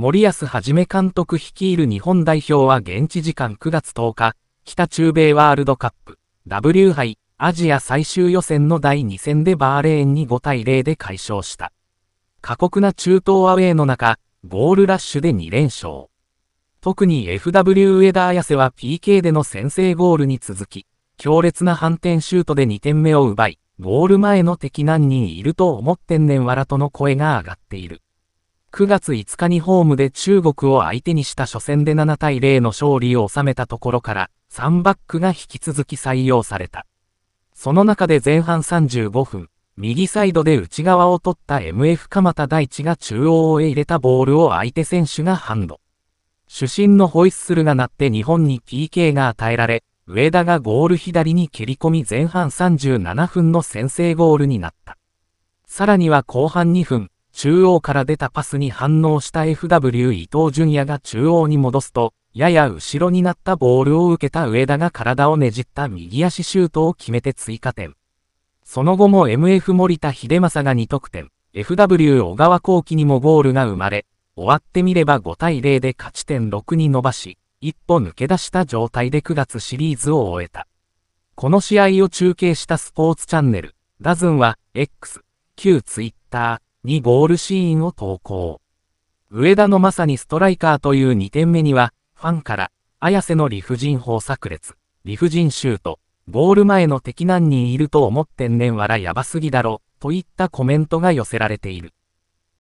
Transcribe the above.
森保一監督率いる日本代表は現地時間9月10日、北中米ワールドカップ W 杯アジア最終予選の第2戦でバーレーンに5対0で快勝した。過酷な中東アウェーの中、ゴールラッシュで2連勝。特に FW 上田綾瀬は PK での先制ゴールに続き、強烈な反転シュートで2点目を奪い、ゴール前の敵何人いると思ってんねんわらとの声が上がっている。9月5日にホームで中国を相手にした初戦で7対0の勝利を収めたところから、3バックが引き続き採用された。その中で前半35分、右サイドで内側を取った MF 鎌田大地が中央へ入れたボールを相手選手がハンド。主審のホイッスルが鳴って日本に PK が与えられ、上田がゴール左に蹴り込み前半37分の先制ゴールになった。さらには後半2分、中央から出たパスに反応した FW 伊東純也が中央に戻すと、やや後ろになったボールを受けた上田が体をねじった右足シュートを決めて追加点。その後も MF 森田秀正が2得点、FW 小川幸輝にもゴールが生まれ、終わってみれば5対0で勝ち点6に伸ばし、一歩抜け出した状態で9月シリーズを終えた。この試合を中継したスポーツチャンネル、ダズンは、X、旧 Twitter、にゴールシーンを投稿。上田のまさにストライカーという2点目には、ファンから、綾瀬の理不尽法炸裂、理不尽シュート、ゴール前の敵何人いると思ってんねんわらやばすぎだろ、といったコメントが寄せられている。